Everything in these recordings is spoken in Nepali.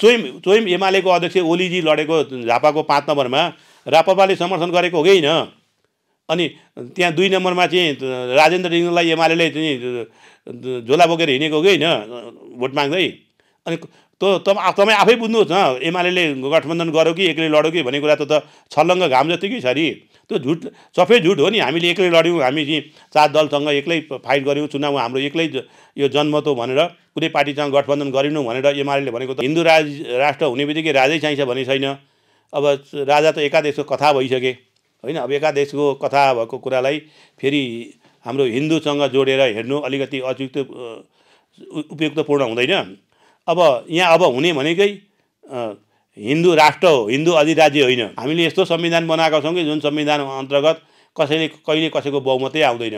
चोइम चोइम एमालेको अध्यक्ष ओलीजी लडेको झापाको पाँच नम्बरमा रापपाले समर्थन गरेको हो कि होइन अनि त्यहाँ दुई नम्बरमा चाहिँ राजेन्द्र रिङलाई एमाले चाहिँ झोला बोकेर हिँडेको कि होइन भोट माग्दै अनि तँ तपाईँ आफै बुझ्नुहोस् न एमाले गठबन्धन गर्यो कि एक्लै लड्यो कि भन्ने कुरा त त छलङ्ग घाम कि छ अरे त्यो झुट सबै झुट हो नि हामीले एक्लै लड्यौँ हामी चार दलसँग एक्लै फाइट गऱ्यौँ चुनाव हाम्रो एक्लै यो जनमत हो भनेर कुनै पार्टीसँग गठबन्धन गरिनु भनेर एमाले भनेको त हिन्दू राज राष्ट्र हुने बित्तिकै राजै चाहिन्छ भन्ने छैन अब राजा त एकादेशको कथा भइसके होइन अब एकादेशको कथा भएको कुरालाई फेरि हाम्रो हिन्दूसँग जोडेर हेर्नु अलिकति अचुक्त उपयुक्तपूर्ण हुँदैन अब यहाँ अब हुने भनेकै हिन्दू राष्ट्र हो हिन्दू अधिराज्य होइन हामीले यस्तो संविधान बनाएका छौँ कि जुन संविधान अन्तर्गत कसैले कहिले कसैको बहुमतै आउँदैन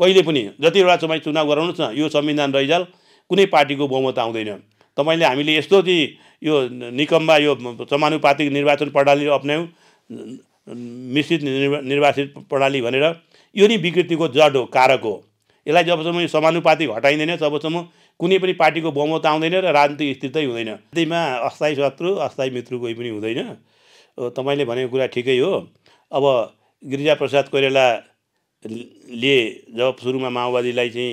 कहिले पनि जतिवटा तपाईँ चुनाव गराउनुहोस् न यो संविधान रैजाल कुनै पार्टीको बहुमत आउँदैन तपाईँले हामीले यस्तो चाहिँ यो निकममा यो समानुपातिक निर्वाचन प्रणाली अप्नायौँ मिश्रित निर्वाचित प्रणाली भनेर यो नै विकृतिको जड हो कारक हो यसलाई जबसम्म यो समानुपातिक हटाइँदैन तबसम्म कुनै पनि पार्टीको बहुमत आउँदैन र राजनीतिक स्थिरतै हुँदैन त्यहीमा अस्थायी शत्रु अस्थायी मित्र कोही पनि हुँदैन तपाईँले भनेको कुरा ठिकै हो अब गिरिजाप्रसाद कोइरालाले जब सुरुमा माओवादीलाई चाहिँ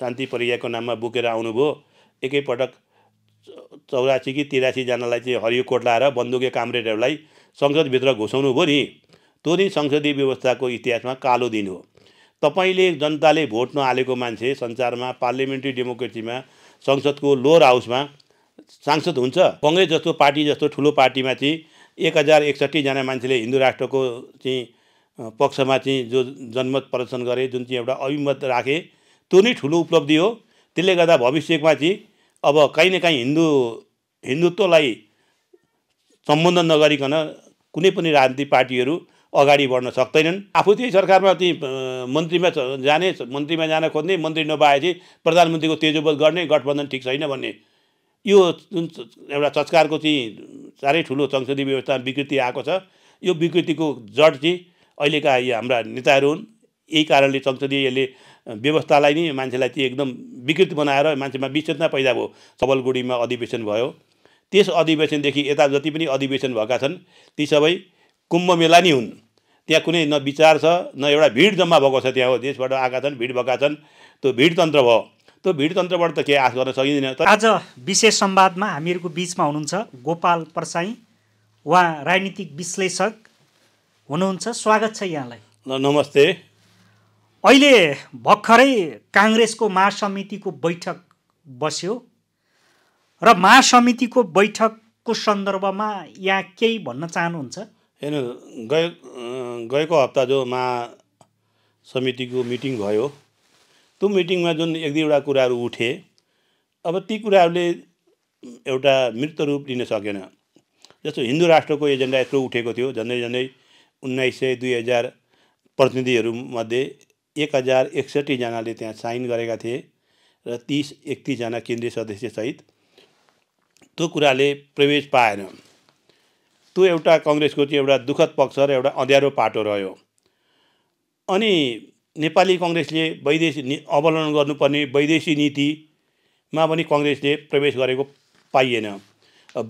शान्ति प्रक्रियाको नाममा बोकेर आउनुभयो एकैपटक चौरासी कि तिरासीजनालाई चाहिँ हरियो कोट लाएर बन्दुके कामरेडहरूलाई संसदभित्र घुसाउनु भयो नि त्यो दिन संसदीय व्यवस्थाको इतिहासमा कालो दिन हो तपाईँले जनताले भोट नहालेको मान्छे संसारमा पार्लियामेन्ट्री डेमोक्रेसीमा संसदको लोवर हाउसमा सांसद हुन्छ कङ्ग्रेस जस्तो पार्टी जस्तो ठुलो पार्टीमा चाहिँ एक हजार एकसट्ठीजना मान्छेले हिन्दू राष्ट्रको चाहिँ पक्षमा चाहिँ जो जनमत प्रदर्शन गरे जुन चाहिँ एउटा अभिमत राखे त्यो नै ठुलो उपलब्धि हो त्यसले गर्दा भविष्यमा चाहिँ अब काहीँ न काहीँ हिन्दू हिन्दुत्वलाई सम्बोधन नगरिकन कुनै पनि राजनीतिक पार्टीहरू अगाडि बढ्न सक्दैनन् आफू त्यही सरकारमा त्यही मन्त्रीमा जाने मन्त्रीमा जान खोज्ने मन्त्री नपाएपछि प्रधानमन्त्रीको तेजोबोध गर्ने गठबन्धन ठिक छैन भन्ने यो जुन एउटा संस्कारको चाहिँ साह्रै ठुलो संसदीय व्यवस्थामा विकृति आएको छ यो विकृतिको जड चाहिँ अहिलेका यी हाम्रा नेताहरू हुन् यही कारणले संसदीयले व्यवस्थालाई नै मान्छेलाई चाहिँ एकदम विकृत बनाएर मान्छेमा विचेतना पैदा भयो सबलगुडीमा अधिवेशन भयो त्यस अधिवेशनदेखि यता जति पनि अधिवेशन भएका छन् ती सबै कुम्भ मेला नै हुन् त्यहाँ कुनै न विचार छ न एउटा भिड जम्मा भएको छ त्यहाँ हो देशबाट आएका छन् भिड भएका छन् त्यो भिडतन्त्र भयो त्यो भिडतन्त्रबाट त के आश गर्न सकिँदैन आज विशेष संवादमा हामीहरूको बिचमा हुनुहुन्छ गोपाल परसाई उहाँ राजनीतिक विश्लेषक हुनुहुन्छ स्वागत छ यहाँलाई ल नमस्ते अहिले भर्खरै काङ्ग्रेसको महासमितिको बैठक बस्यो र महासमितिको बैठकको सन्दर्भमा यहाँ केही भन्न चाहनुहुन्छ हेर्नु गए गएको हप्ता जो महा समितिको मिटिङ भयो त्यो मिटिङमा जुन एक दुईवटा कुराहरू उठे अब ती कुराहरूले एउटा मृत रूप लिन सकेन जस्तो हिन्दू राष्ट्रको एजेन्डा यत्रो उठेको थियो झन्डै झन्डै उन्नाइस सय दुई हजार प्रतिनिधिहरूमध्ये एक हजार एकसट्ठीजनाले त्यहाँ साइन गरेका थिए र तिस एकतिसजना केन्द्रीय सदस्यसहित त्यो कुराले प्रवेश पाएन त्यो एउटा कङ्ग्रेसको चाहिँ एउटा दुःखद पक्ष र एउटा अँध्यारो पाटो रह्यो अनि नेपाली कङ्ग्रेसले वैदेशिक नि अवलम्बन गर्नुपर्ने वैदेशिक नीतिमा पनि कङ्ग्रेसले प्रवेश गरेको पाइएन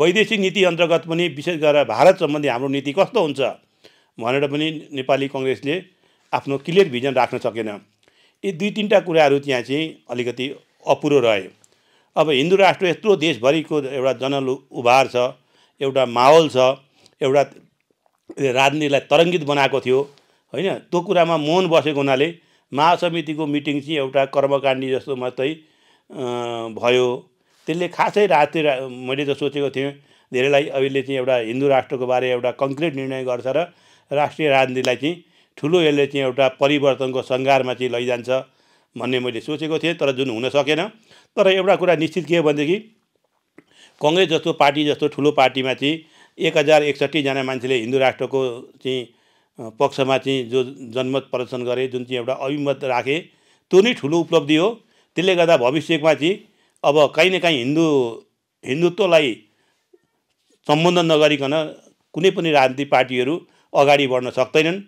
वैदेशिक नीति अन्तर्गत पनि विशेष गरेर भारत सम्बन्धी हाम्रो नीति कस्तो हुन्छ भनेर पनि नेपाली कङ्ग्रेसले आफ्नो क्लियर भिजन राख्न सकेन यी दुई तिनवटा कुराहरू त्यहाँ चाहिँ अलिकति अपुरो रहे अब हिन्दू राष्ट्र यत्रो देशभरिको एउटा जनल उभार छ एउटा माहौल छ एउटा राजनीतिलाई तरङ्गित बनाएको थियो होइन त्यो कुरामा मौन बसेको हुनाले महासमितिको मिटिङ चाहिँ एउटा कर्मकाण्डी जस्तो मात्रै भयो त्यसले खासै राष्ट्रिय मैले त सोचेको थिएँ धेरैलाई अहिले चाहिँ एउटा हिन्दू राष्ट्रको बारे एउटा कङ्क्रिट निर्णय गर्छ र राष्ट्रिय राजनीतिलाई चाहिँ ठुलो यसले चाहिँ एउटा परिवर्तनको सङ्घारमा चाहिँ लैजान्छ भन्ने मैले सोचेको थिएँ तर जुन हुन सकेन तर एउटा कुरा निश्चित के हो भनेदेखि कङ्ग्रेस जस्तो पार्टी जस्तो ठुलो पार्टीमा चाहिँ एक हजार एकसट्ठीजना मान्छेले हिन्दू राष्ट्रको चाहिँ पक्षमा चाहिँ जो जनमत प्रदर्शन गरे जुन चाहिँ एउटा अभिमत राखे त्यो नै ठुलो उपलब्धि हो त्यसले गर्दा भविष्यमा चाहिँ अब काहीँ न काहीँ हिन्दू हिन्दुत्वलाई सम्बोधन नगरिकन कुनै पनि राजनीतिक पार्टीहरू अगाडि बढ्न सक्दैनन्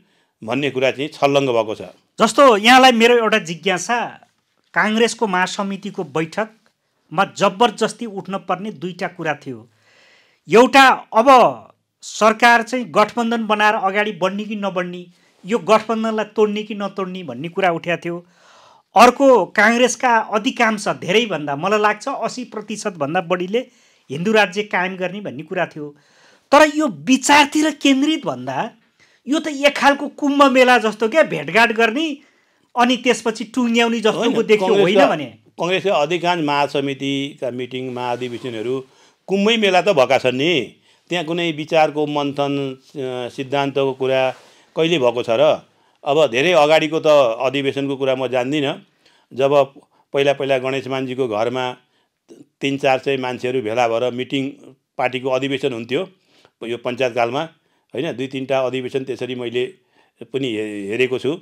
भन्ने कुरा चाहिँ छल्लङ्ग भएको छ जस्तो यहाँलाई मेरो एउटा जिज्ञासा काङ्ग्रेसको महासमितिको बैठकमा जबरजस्ती उठ्न पर्ने दुईवटा कुरा थियो एउटा अब सरकार चाहिँ गठबन्धन बनाएर अगाडि बढ्ने कि नबढ्ने यो गठबन्धनलाई तोड्ने कि नतोड्ने भन्ने कुरा उठाएको थियो अर्को काङ्ग्रेसका अधिकांश धेरैभन्दा मलाई लाग्छ असी प्रतिशतभन्दा बढीले हिन्दू राज्य कायम गर्ने भन्ने कुरा थियो तर यो विचारतिर केन्द्रित भन्दा यो त एक खालको कुम्भ मेला जस्तो क्या भेटघाट गर्ने अनि त्यसपछि टुङ्ग्याउने जस्तो देखियो होइन भने कङ्ग्रेसका अधिकांश महासमितिका मिटिङ महाधिवेशनहरू कुम्भै मेला त भएका छन् नि त्यहाँ कुनै विचारको मन्थन सिद्धान्तको कुरा कहिले भएको छ र अब धेरै अगाडिको त अधिवेशनको कुरा म जान्दिनँ जब पहिला पहिला गणेशमानजीको घरमा तिन चार सय मान्छेहरू भेला भएर मिटिङ पार्टीको अधिवेशन हुन्थ्यो यो पञ्चायतकालमा होइन दुई तिनवटा अधिवेशन त्यसरी मैले पनि हेरेको छु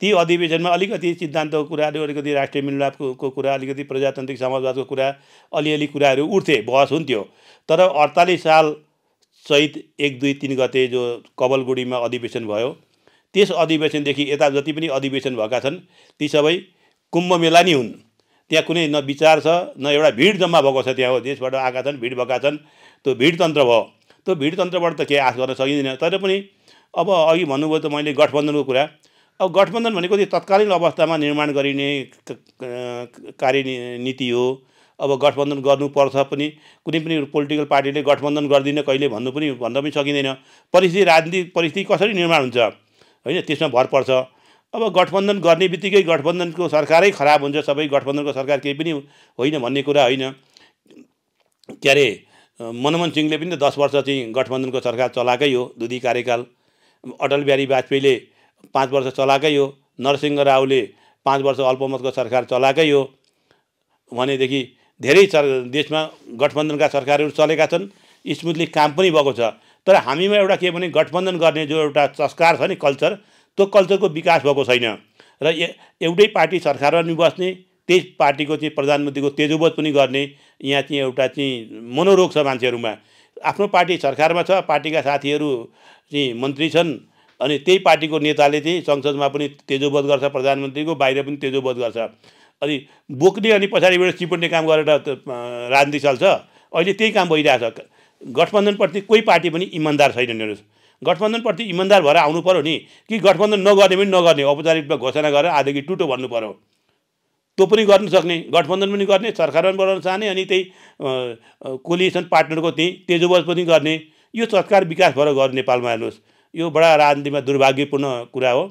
ती अधिवेशनमा अलिकति सिद्धान्तको कुराहरू अलिकति राष्ट्रिय मिलापको कुरा अलिकति प्रजातान्त्रिक समाजवादको कुरा अलिअलि कुराहरू उठ्थे बहस हुन्थ्यो तर अडतालिस साल चैत एक दुई तिन गते जो कबलगुडीमा अधिवेशन भयो त्यस अधिवेशनदेखि यता जति पनि अधिवेशन भएका छन् ती सबै कुम्भ मेला नै हुन् त्यहाँ कुनै न विचार छ न एउटा भिड जम्मा भएको छ त्यहाँ हो देशबाट आएका छन् भिड भएका छन् त्यो भिडतन्त्र भयो त्यो भिडतन्त्रबाट त केही आश गर्न सकिँदैन तर पनि अब अघि भन्नुभयो त मैले गठबन्धनको कुरा अब गठबन्धन भनेको त्यो तत्कालीन अवस्थामा निर्माण गरिने कार्यनीति हो अब गठबन्धन गर्नुपर्छ पनि कुनै पनि पोलिटिकल पार्टीले गठबन्धन गर्दिनँ कहिले भन्नु पनि भन्न पनि सकिँदैन परिस्थिति राजनीतिक परिस्थिति कसरी निर्माण हुन्छ होइन त्यसमा भर पर्छ अब गठबन्धन गर्ने बित्तिकै गठबन्धनको सरकारै खराब हुन्छ सबै गठबन्धनको सरकार केही पनि होइन भन्ने कुरा होइन के अरे मनमोहन सिंहले पनि त दस वर्ष चाहिँ गठबन्धनको सरकार चलाएकै हो दुधी कार्यकाल अटल बिहारी वाजपेयीले पाँच वर्ष चलाएकै हो नरसिंह रावले पाँच वर्ष अल्पमतको सरकार चलाएकै हो भनेदेखि धेरै सर देशमा गठबन्धनका सरकारहरू चलेका छन् स्मुथली काम पनि भएको छ तर हामीमा एउटा के भने गठबन्धन गर्ने जो एउटा संस्कार छ नि कल्चर त्यो कल्चरको विकास भएको छैन र एउटै पार्टी सरकारमा पनि बस्ने त्यही पार्टीको चाहिँ प्रधानमन्त्रीको तेजोबोध पनि गर्ने यहाँ चाहिँ एउटा चाहिँ मनोरोग छ मान्छेहरूमा आफ्नो पार्टी सरकारमा छ पार्टीका साथीहरू चाहिँ मन्त्री छन् अनि त्यही पार्टीको नेताले चाहिँ संसदमा पनि तेजोबध गर्छ प्रधानमन्त्रीको बाहिर पनि तेजोबध गर्छ अनि बोक्ने अनि पछाडिबाट चिपुट्ने काम गरेर राजनीति चल्छ अहिले त्यही काम भइरहेछ गठबन्धनप्रति कोही पार्टी पनि इमान्दार छैन हेर्नुहोस् गठबन्धनप्रति इमान्दार भएर आउनु पऱ्यो नि कि गठबन्धन नगर्ने पनि नगर्ने औपचारिक रूपमा घोषणा गरेर आधी टुटो भन्नु पऱ्यो त्यो पनि गर्नु सक्ने गठबन्धन पनि गर्ने सरकार पनि बनाउन चाहने अनि त्यही कोलिसन पार्टनरको त्यहीँ तेजोबज पनि गर्ने यो सरकार विकास भएर गर्ने नेपालमा हेर्नुहोस् यो बडा राजनीतिमा दुर्भाग्यपूर्ण कुरा हो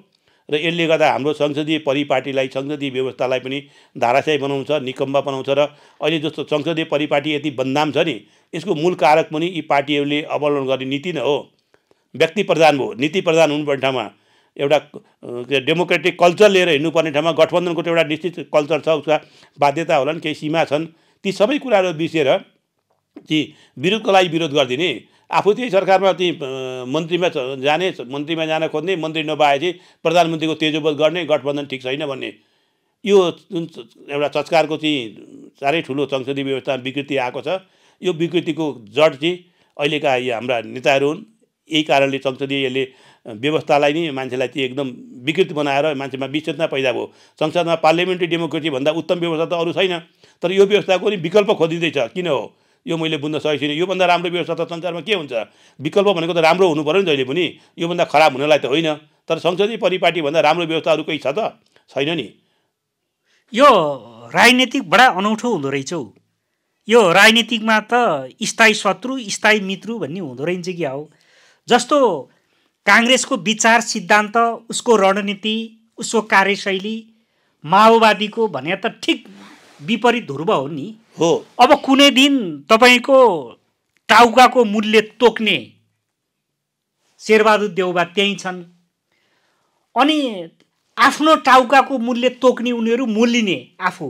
र यसले गर्दा हाम्रो संसदीय परिपाटीलाई संसदीय व्यवस्थालाई पनि धाराशाही बनाउँछ निकम्बा बनाउँछ र अहिले जस्तो संसदीय परिपाटी यति बदनाम छ नि यसको मूल कारक पनि यी पार्टीहरूले अवलम्बन गर्ने नीति नै हो व्यक्ति प्रधान भयो नीति प्रधान हुनुपर्ने ठाउँमा एउटा डेमोक्रेटिक कल्चर लिएर हिँड्नुपर्ने ठाउँमा गठबन्धनको त एउटा निश्चित कल्चर छ उसका बाध्यता होलान् केही सीमा छन् ती सबै कुराहरू बिर्सेर ती विरोधको लागि विरोध गरिदिने आफू त्यही सरकारमा त्यही मन्त्रीमा जाने मन्त्रीमा जान खोज्ने मन्त्री नपाएपछि प्रधानमन्त्रीको तेजोबोध गर्ने गठबन्धन ठिक छैन भन्ने यो जुन एउटा संस्कारको चाहिँ साह्रै ठुलो संसदीय व्यवस्थामा विकृति आएको छ यो विकृतिको जड चाहिँ अहिलेका यी हाम्रा नेताहरू हुन् यही कारणले संसदीयले व्यवस्थालाई नै मान्छेलाई चाहिँ एकदम विकृत बनाएर मान्छेमा विचेतना पैदा भयो संसदमा पार्लियामेन्ट्री डेमोक्रेसीभन्दा उत्तम व्यवस्था त अरू छैन तर यो व्यवस्थाको नि विकल्प खोजिँदैछ किन हो यो मैले बुझ्न सकेको छुइनँ योभन्दा राम्रो व्यवस्था त संसारमा के हुन्छ विकल्प भनेको त राम्रो हुनु पऱ्यो नि जहिले पनि योभन्दा खराब हुनलाई त होइन तर संसदीय परिपाटीभन्दा राम्रो व्यवस्थाहरू कोही छ त छैन नि यो राजनीतिक बडा अनौठो हुँदो रहेछ हौ यो राजनीतिकमा त स्थायी शत्रु स्थायी मित्रु भन्ने हुँदो रहेछ कि हो जस्तो काङ्ग्रेसको विचार सिद्धान्त उसको रणनीति उसको कार्यशैली माओवादीको भने त ठिक विपरीत ध्रुव हो नि हो अब कुनै दिन तपाईँको टाउकाको मूल्य तोक्ने शेरबहादुर देउबा त्यहीँ छन् अनि आफ्नो टाउकाको मूल्य तोक्ने उनीहरू मोलिने आफू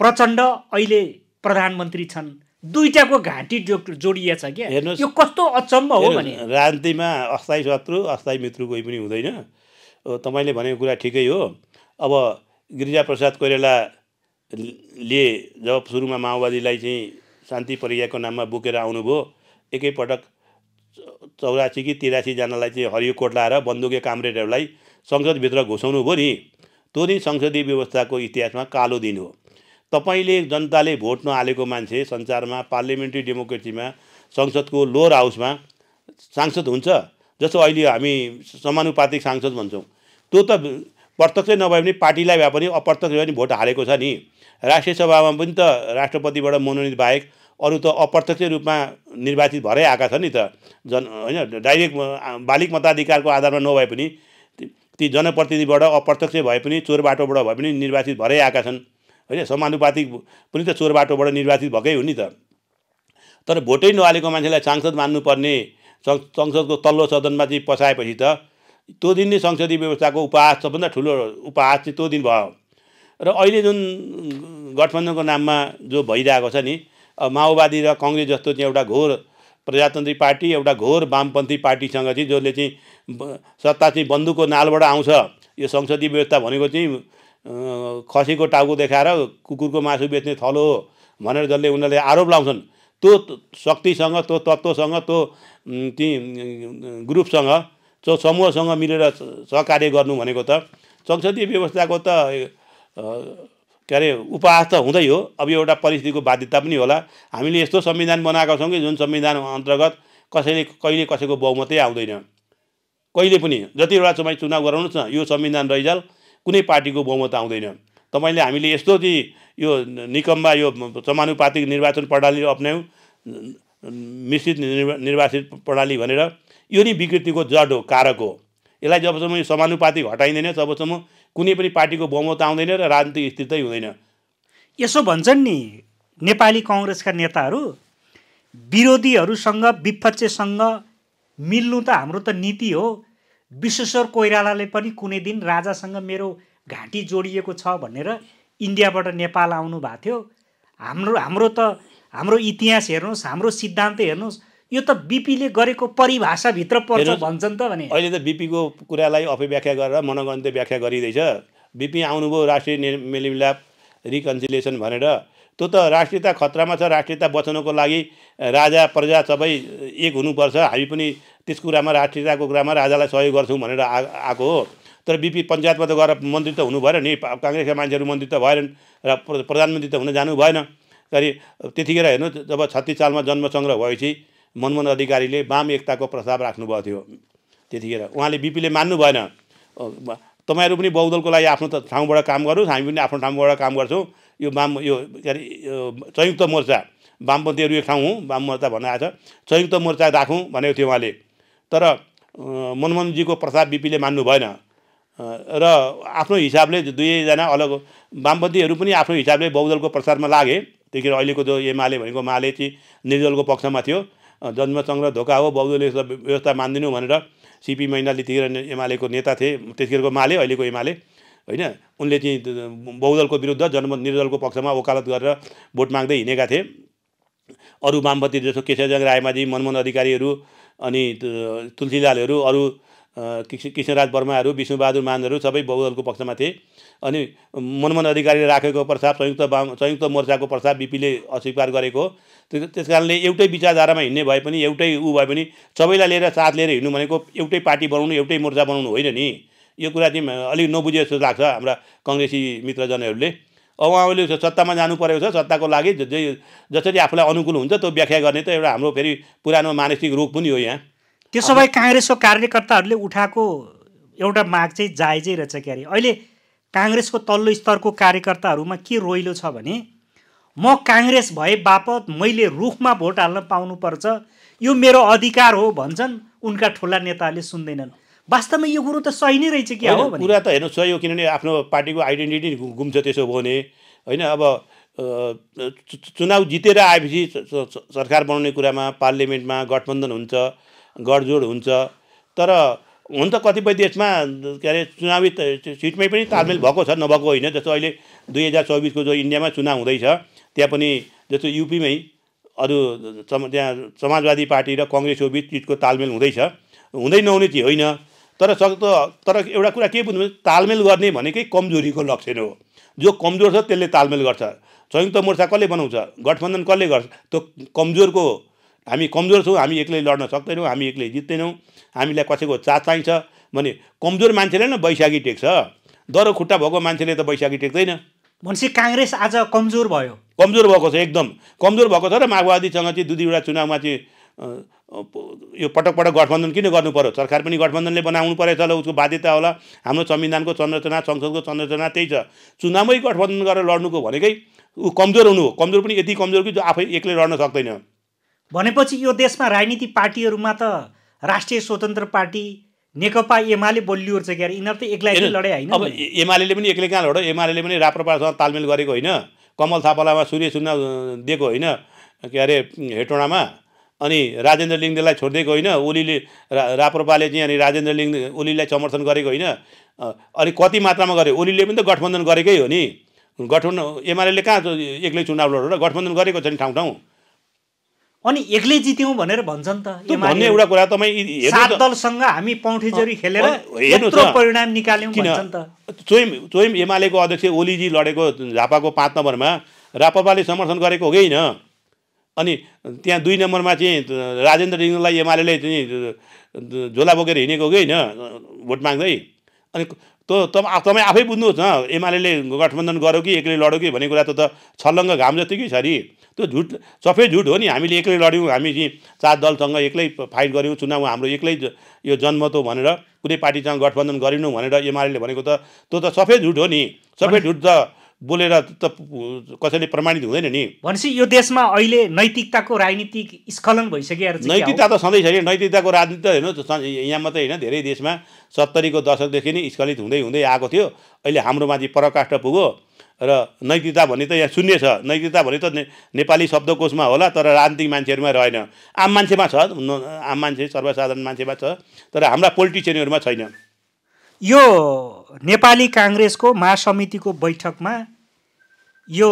प्रचण्ड अहिले प्रधानमन्त्री छन् दुइटाको घाँटी जो जोडिएछ क्या यो कस्तो अचम्म हो भने राजनीतिमा अस्थायी शत्रु अस्थायी मित्र कोही पनि हुँदैन तपाईँले भनेको कुरा ठिकै हो अब गिरिजाप्रसाद कोइरालाले जब सुरुमा माओवादीलाई चाहिँ शान्ति प्रक्रियाको नाममा बोकेर आउनुभयो एकैपटक चौरासी कि तिरासीजनालाई चाहिँ हरियो कोट लाएर बन्दुके कामरेडहरूलाई संसदभित्र घुसाउनु भयो नि त्यो नै संसदीय व्यवस्थाको इतिहासमा कालो दिन हो तपाईँले जनताले भोट नहालेको मान्छे संसारमा पार्लिमेन्ट्री डेमोक्रेसीमा संसदको लोर हाउसमा सांसद हुन्छ जस्तो अहिले हामी समानुपातिक सांसद भन्छौँ त्यो त प्रत्यक्षै नभए पनि पार्टीलाई भए पनि अप्रत्यक्ष भए पनि भोट हालेको छ नि राष्ट्रिय सभामा पनि त राष्ट्रपतिबाट मनोनित बाहेक अरू त अप्रत्यक्ष रूपमा निर्वाचित भएरै आएका छन् नि त जन होइन डाइरेक्ट बालिक मताधिकारको आधारमा नभए पनि ती जनप्रतिनिधिबाट अप्रत्यक्ष भए पनि चोर बाटोबाट भए पनि निर्वाचित भएरै आएका छन् होइन समानुपातिक पनि त चोर बाटोबाट निर्वाचित भएकै हो नि त तर भोटै नहालेको मान्छेलाई सांसद मान्नुपर्ने संसदको तल्लो सदनमा चाहिँ पसाएपछि त त्यो दिन नै संसदीय व्यवस्थाको उपहास सबभन्दा ठुलो उपहास चाहिँ त्यो दिन भयो र अहिले जुन गठबन्धनको नाममा जो भइरहेको छ नि माओवादी र कङ्ग्रेस जस्तो चाहिँ एउटा घोर प्रजातान्त्रिक पार्टी एउटा घोर वामपन्थी पार्टीसँग चाहिँ जसले चाहिँ सत्ता चाहिँ बन्दुकको नालबाट आउँछ यो संसदीय व्यवस्था भनेको चाहिँ खसीको टाउको देखाएर कुकुरको मासु बेच्ने थलो हो भनेर जसले उनीहरूले आरोप लाउँछन् त्यो शक्तिसँग त्यो तत्त्वसँग त्यो ती ग्रुपसँग समूहसँग मिलेर सहकार्य गर्नु भनेको त संसदीय व्यवस्थाको त के अरे उपहास त हुँदै हो अब एउटा परिस्थितिको बाध्यता पनि होला हामीले यस्तो संविधान बनाएका छौँ कि जुन संविधान अन्तर्गत कसैले कहिले कसैको बहुमतै आउँदैन कहिले पनि जतिवटा समय चुनाव गराउनुहोस् न यो संविधान रैजाल कुनै पार्टीको बहुमत आउँदैन तपाईँले हामीले यस्तो चाहिँ यो निकममा यो समानुपातिक निर्वाचन प्रणाली अप्नायौँ मिश्रित निर्वाचित प्रणाली भनेर यो नै विकृतिको जड हो कारक हो यसलाई जबसम्म यो समानुपाति हटाइँदैन तबसम्म कुनै पनि पार्टीको बहुमत आउँदैन र राजनीतिक स्थिरतै हुँदैन यसो भन्छन् नि नेपाली कङ्ग्रेसका नेताहरू विरोधीहरूसँग विपक्षसँग मिल्नु त हाम्रो त नीति हो विश्वेश्वर कोइरालाले पनि कुनै दिन राजासँग मेरो घाँटी जोडिएको छ भनेर इन्डियाबाट नेपाल आउनु भएको थियो हाम्रो हाम्रो त हाम्रो इतिहास हेर्नुहोस् हाम्रो सिद्धान्त हेर्नुहोस् यो त बिपीले गरेको परिभाषाभित्र पर्छ भन्छन् त भने अहिले त बिपीको कुरालाई अपव्याख्या गरेर मनोगन्त व्याख्या गरिँदैछ बिपी आउनुभयो राष्ट्रिय मेलमिलाप रिकन्सिलिएसन भनेर त्यो त राष्ट्रियता खतरामा छ राष्ट्रियता बचाउनको लागि राजा प्रजा सबै एक हुनुपर्छ हामी पनि त्यस कुरामा राष्ट्रियताको कुरामा राजालाई सहयोग गर्छौँ भनेर आ आएको हो तर बिपी पञ्चायतमा त गएर मन्त्री त हुनु भएन नि काङ्ग्रेसका मान्छेहरू मन्त्री त भएनन् र प्रधानमन्त्री त हुन जानु भएन करि त्यतिखेर हेर्नु जब छत्तिस सालमा जन्मसङ्ग्रह भएपछि मनमोहन अधिकारीले वाम एकताको प्रस्ताव राख्नुभएको थियो त्यतिखेर उहाँले बिपीले मान्नु भएन तपाईँहरू पनि बहुदलको लागि आफ्नो ठाउँबाट काम गर्नुहोस् हामी पनि आफ्नो ठाउँबाट काम गर्छौँ यो वाम यो के अरे संयुक्त मोर्चा वामपन्थीहरू एक ठाउँ हुँ वाम मोर्चा भन्नु आएको छ संयुक्त मोर्चा राखौँ भनेको थियो उहाँले तर मनमोहनजीको प्रस्ताव बिपीले मान्नु भएन र आफ्नो हिसाबले दुवैजना अलग वामपन्थीहरू पनि आफ्नो हिसाबले बहुदलको प्रचारमा लागे त्यतिखेर अहिलेको जो एमाले भनेको माले चाहिँ निर्दलको पक्षमा थियो जन्मसङ्ग्रह धोका हो बौद्धले व्यवस्था मानिदिनु भनेर सिपी त्यतिखेर एमालेको नेता थिए त्यतिखेरको माले अहिलेको एमाले होइन उनले चाहिँ बहुदलको विरुद्ध जन्म निर्दलको पक्षमा वकालत गरेर भोट माग्दै हिँडेका थिए अरू वामपति जस्तो केशवजङ रायमाझी मनमोहन अधिकारीहरू अनि तुलसीलालहरू अरू कृष्णराज वर्माहरू विष्णुबहादुर मानहरू सबै बहुदलको पक्षमा थिए अनि मनमोहन अधिकारीले राखेको प्रस्ताव संयुक्त बा संयुक्त मोर्चाको प्रस्ताव बिपीले अस्वीकार गरेको त्यस कारणले एउटै विचारधारामा हिँड्ने भए पनि एउटै ऊ भए पनि सबैलाई लिएर साथ लिएर हिँड्नु भनेको एउटै पार्टी बनाउनु एउटै मोर्चा बनाउनु होइन नि यो कुरा चाहिँ अलिक नबुझे जस्तो लाग्छ हाम्रा कङ्ग्रेसी मित्रजनहरूले अब उहाँले सत्तामा जानु परेको छ सत्ताको लागि जसरी आफूलाई अनुकूल हुन्छ त्यो व्याख्या गर्ने त एउटा हाम्रो फेरि पुरानो मानसिक रोग पनि हो यहाँ त्यसो भए काङ्ग्रेसको कार्यकर्ताहरूले उठाएको एउटा माग चाहिँ जायजै रहेछ क्यारे अहिले काङ्ग्रेसको तल्लो स्तरको कार्यकर्ताहरूमा के रोइलो छ भने म काङ्ग्रेस भए बापत मैले रुखमा भोट हाल्न पाउनुपर्छ यो मेरो अधिकार हो भन्छन् उनका ठुला नेताहरूले सुन्दैनन् वास्तवमा यो कुरो त सही नै रहेछ क्या हो कुरा त हेर्नु सही हो किनभने आफ्नो पार्टीको आइडेन्टिटी गुम्छ त्यसो भने होइन अब चुनाव जितेर आएपछि सरकार बनाउने कुरामा पार्लियामेन्टमा गठबन्धन हुन्छ गडजोड हुन्छ तर हुन त कतिपय देशमा के अरे चुनावी सिटमै पनि तालमेल भएको छ नभएको होइन जस्तो अहिले दुई हजार चौबिसको जो इन्डियामा चुनाव हुँदैछ त्यहाँ पनि जस्तो युपीमै अरू त्यहाँ समाजवादी पार्टी र कङ्ग्रेसको बिच सिटको तालमेल हुँदैछ हुँदै नहुने चाहिँ होइन तर सक्दो तर एउटा कुरा के बुझ्नु तालमेल गर्ने भनेकै कमजोरीको लक्षण हो जो कमजोर छ त्यसले तालमेल गर्छ संयुक्त मोर्चा कसले बनाउँछ गठबन्धन कसले गर्छ त्यो कमजोरको हामी कमजोर छौँ हामी एक्लै लड्न सक्दैनौँ हामी एक्लै जित्दैनौँ हामीलाई कसैको चात चाहिन्छ भने कमजोर मान्छेले नै बैशाखी टेक्छ दरो खुट्टा भएको मान्छेले त बैशाखी टेक्दैन भनेपछि काङ्ग्रेस आज कमजोर भयो कमजोर भएको छ एकदम कमजोर भएको छ र माओवादीसँग चाहिँ दुई दुईवटा चुनावमा चाहिँ यो पटक पटक गठबन्धन किन गर्नु पऱ्यो सरकार पनि गठबन्धनले बनाउनु परेछ होला उसको बाध्यता होला हाम्रो संविधानको संरचना संसदको संरचना त्यही छ चुनावमै गठबन्धन गरेर लड्नुको भनेकै ऊ कमजोर हुनु हो कमजोर पनि यति कमजोर कि जो आफै एक्लै लड्न सक्दैन भनेपछि यो देशमा राजनीतिक पार्टीहरूमा त राष्ट्रिय स्वतन्त्र पार्टी नेकपा एमाले बलियो छ क्या यिनीहरू त एक्लै लडे होइन अब एमाले पनि एक्लै कहाँ लड्यो एमाले पनि राप्रपासँग तालमेल गरेको होइन कमल थापालामा सूर्य सुन्ना दिएको होइन के अरे हेटोडामा अनि राजेन्द्र लिङ्गदेलाई छोडिदिएको होइन ओलीले रा राप्रपाले चाहिँ अनि राजेन्द्र लिङ ओलीलाई समर्थन गरेको होइन अनि कति मात्रामा गरे ओलीले पनि त गठबन्धन गरेकै हो नि गठबन्धन एमाले कहाँ एक्लै चुनाव लड्यो र गठबन्धन गरेको छ नि ठाउँ ठाउँ अनि एक्लै जित्यौँ भनेर भन्छन् त भन्ने एउटा कुरा तपाईँ सात दलसँग हामी पौठेजरी खेलेर यत्रो परिणाम निकाल्यौँ किन त चोइम एमालेको अध्यक्ष ओलीजी लडेको झापाको पाँच नम्बरमा रापपाले समर्थन गरेको हो कि होइन अनि त्यहाँ दुई नम्बरमा चाहिँ राजेन्द्र रिङलाई एमाले चाहिँ झोला बोकेर हिँडेको कि होइन भोट माग्दै अनि त तपाईँ आफै बुझ्नुहोस् न एमाले गठबन्धन गर्यो कि एक्लै लड्यो कि भन्ने कुरा त छल्लङ्ग घाम कि छ अरे त्यो झुट सबै झुट हो नि हामीले एक्लै लड्यौँ हामी चार दलसँग एक्लै फाइट गऱ्यौँ चुनाव हाम्रो एक्लै यो जनमत हो भनेर कुनै पार्टीसँग गठबन्धन गरेनौँ भनेर एमआरएले भनेको त त्यो त सबै झुट हो नि सबै झुट त बोलेर त कसैले प्रमाणित हुँदैन नि भनेपछि यो देशमा अहिले नैतिकताको राजनीतिक स्खलन भइसक्यो नैतिकता त सधैँ छ छैन नैतिकताको राजनीति त हेर्नु यहाँ मात्रै होइन धेरै देशमा सत्तरीको दशकदेखि नै स्खलित हुँदै हुँदै आएको थियो अहिले हाम्रोमाथि परकाष्ठ पुग्यो र नैतिकता भन्ने त यहाँ शून्य छ नैतिकता भने त ने, नेपाली शब्दकोशमा होला तर राजनीतिक मान्छेहरूमा रहेन आम मान्छेमा छ आम मान्छे सर्वसाधारण मान्छेमा छ तर हाम्रा पोलिटिसियनहरूमा छैन यो नेपाली काङ्ग्रेसको महासमितिको बैठकमा यो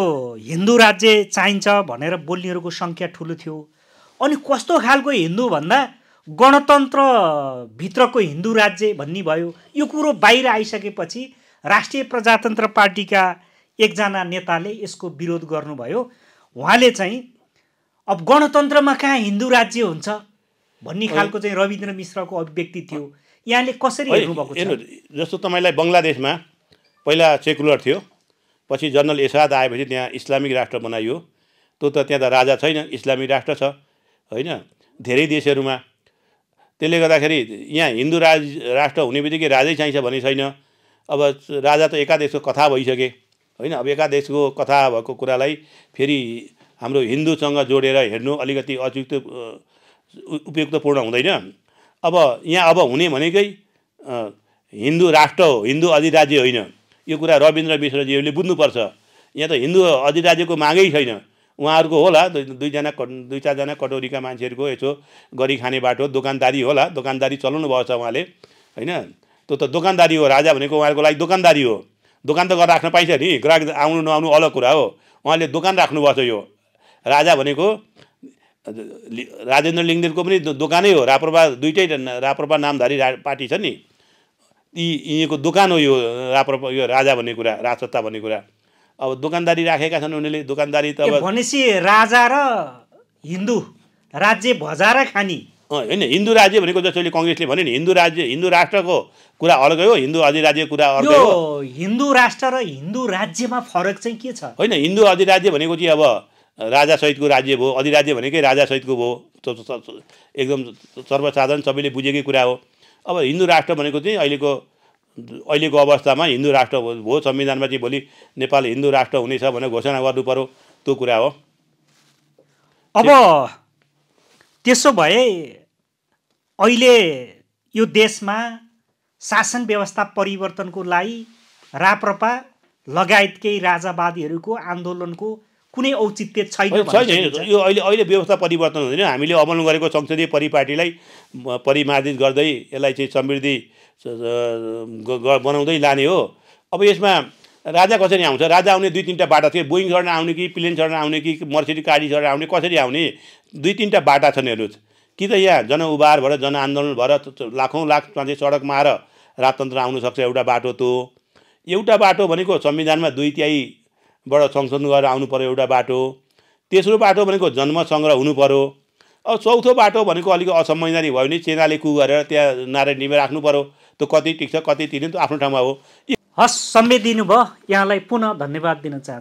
हिन्दू राज्य चाहिन्छ भनेर बोल्नेहरूको सङ्ख्या ठुलो थियो अनि कस्तो खालको हिन्दू भन्दा गणतन्त्रभित्रको हिन्दू राज्य भन्ने भयो यो कुरो बाहिर आइसकेपछि राष्ट्रिय प्रजातन्त्र पार्टीका एकजना नेताले यसको विरोध गर्नुभयो उहाँले चाहिँ अब गणतन्त्रमा कहाँ हिन्दू राज्य हुन्छ भन्ने खालको चाहिँ रविन्द्र मिश्रको अभिव्यक्ति थियो यहाँले कसरी हेर्नुभएको छ जस्तो तपाईँलाई बङ्गलादेशमा पहिला सेकुलर थियो पछि जनरल एसाद आएपछि त्यहाँ इस्लामिक राष्ट्र बनाइयो त्यो त त्यहाँ त राजा छैन इस्लामिक राष्ट्र छ होइन धेरै देशहरूमा त्यसले गर्दाखेरि यहाँ हिन्दू राज राष्ट्र हुने बित्तिकै राजै चाहिन्छ भन्ने छैन अब राजा त एकादेशको कथा भइसके होइन अब एकादेशको कथा भएको कुरालाई फेरि हाम्रो हिन्दूसँग जोडेर हेर्नु अलिकति अयुक्त उपयुक्तपूर्ण हुँदैन अब यहाँ अब हुने भनेकै हिन्दू राष्ट्र हो हिन्दू अधिराज्य होइन यो कुरा रविन्द्र मिश्रजीहरूले बुझ्नुपर्छ यहाँ त हिन्दू अधिराज्यको मागै छैन उहाँहरूको होला दुईजना कट दुई चारजना कटौरीका मान्छेहरूको यसो गरी खाने बाटो दोकानदारी होला दोकानदारी चलाउनु भएको छ उहाँले होइन त्यो त दोकानदारी हो राजा भनेको उहाँहरूको लागि दोकानदारी हो दोकान त राख्न पाइन्छ नि ग्राहक आउनु नआउनु अलग कुरा हो उहाँले दोकान राख्नुभएको छ यो राजा भनेको राजेन्द्र लिङ्गदेनको पनि दोकानै हो राप्रपा दुइटै राप्रपा नामधारी रा पार्टी छ नि यी यिनीहरूको दोकान हो यो राप्रपा यो राजा भन्ने कुरा राजसत्ता भन्ने कुरा अब दोकानदारी राखेका छन् उनीहरूले दोकानदारी त भनेपछि राजा र हिन्दू राज्य भजाएर खानी होइन हिन्दू राज्य भनेको जसले कङ्ग्रेसले भन्यो नि हिन्दू राज्य हिन्दू राष्ट्रको कुरा अलगै हो हिन्दू अधिराज्यको कुरा अलगै हो हिन्दू राष्ट्र र हिन्दू राज्यमा फरक चाहिँ के छ होइन हिन्दू अधिराज्य भनेको चाहिँ अब राजासहितको राज्य भयो अधिराज्य भनेकै राजासहितको भयो एकदम सर्वसाधारण सबैले बुझेकै कुरा हो अब हिन्दू राष्ट्र भनेको चाहिँ अहिलेको अहिलेको अवस्थामा हिन्दू राष्ट्र भयो संविधानमा चाहिँ भोलि नेपाल हिन्दू राष्ट्र हुनेछ भनेर घोषणा गर्नु पर्यो त्यो कुरा हो अब त्यसो भए अहिले यो देशमा शासन व्यवस्था परिवर्तनको लागि राप्रपा लगायत केही राजावादीहरूको आन्दोलनको कुनै औचित्य छैन छैन यो अहिले अहिले व्यवस्था परिवर्तन हुँदैन हामीले अमल गरेको संसदीय परिपाटीलाई परिमार्जित गर्दै यसलाई चाहिँ समृद्धि बनाउँदै लाने हो अब यसमा राजा कसरी आउँछ राजा आउने दुई तिनवटा बाटा थियो बोइङ चढ्न आउने कि प्लेन चढ्न आउने कि मर्सिडी गाडी चढ्न आउने कसरी आउने दुई तिनवटा बाटा छन् हेर्नुहोस् कि त यहाँ जनउभार भएर जनआन्दोलन भएर लाखौँ लाख मान्छे सडकमा आएर राजतन्त्र आउनुसक्छ एउटा बाटो त्यो एउटा बाटो भनेको संविधानमा दुई तिहाईबाट संशोधन गरेर आउनु पऱ्यो एउटा बाटो तेस्रो बाटो भनेको जन्म सङ्ग्रह हुनु पऱ्यो अब चौथो बाटो भनेको अलिक असंवैधानिक भयो भने सेनाले कु गरेर त्यहाँ नारायणीमा राख्नु पऱ्यो त्यो कति टिक्छ कति तिर्ने त आफ्नो ठाउँमा हो हस् समय दिनुभयो यहाँलाई पुनः धन्यवाद दिन चाहन्छु